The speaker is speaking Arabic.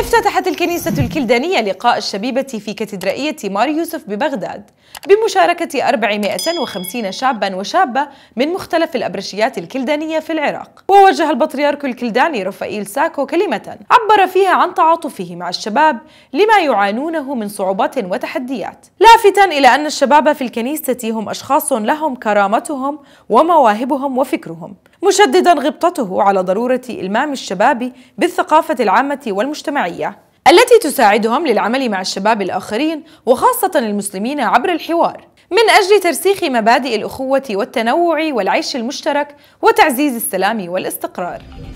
افتتحت الكنيسة الكلدانية لقاء الشبيبة في كاتدرائية مار يوسف ببغداد بمشاركة 450 شابا وشابة من مختلف الأبرشيات الكلدانية في العراق ووجه البطريرك الكلداني رفائيل ساكو كلمة عبر فيها عن تعاطفه مع الشباب لما يعانونه من صعوبات وتحديات لافتا إلى أن الشباب في الكنيسة هم أشخاص لهم كرامتهم ومواهبهم وفكرهم مشددا غبطته على ضرورة إلمام الشباب بالثقافة العامة والمجتمع الاجتماعية التي تساعدهم للعمل مع الشباب الآخرين وخاصة المسلمين عبر الحوار من أجل ترسيخ مبادئ الأخوة والتنوع والعيش المشترك وتعزيز السلام والاستقرار